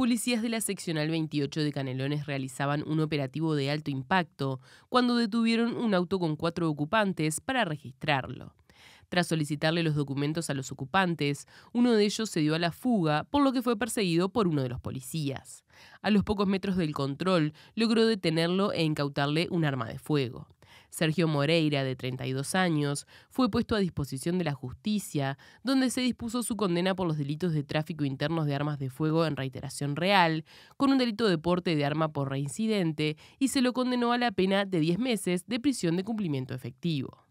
policías de la seccional 28 de Canelones realizaban un operativo de alto impacto cuando detuvieron un auto con cuatro ocupantes para registrarlo. Tras solicitarle los documentos a los ocupantes, uno de ellos se dio a la fuga, por lo que fue perseguido por uno de los policías. A los pocos metros del control, logró detenerlo e incautarle un arma de fuego. Sergio Moreira, de 32 años, fue puesto a disposición de la justicia, donde se dispuso su condena por los delitos de tráfico internos de armas de fuego en reiteración real, con un delito de porte de arma por reincidente, y se lo condenó a la pena de 10 meses de prisión de cumplimiento efectivo.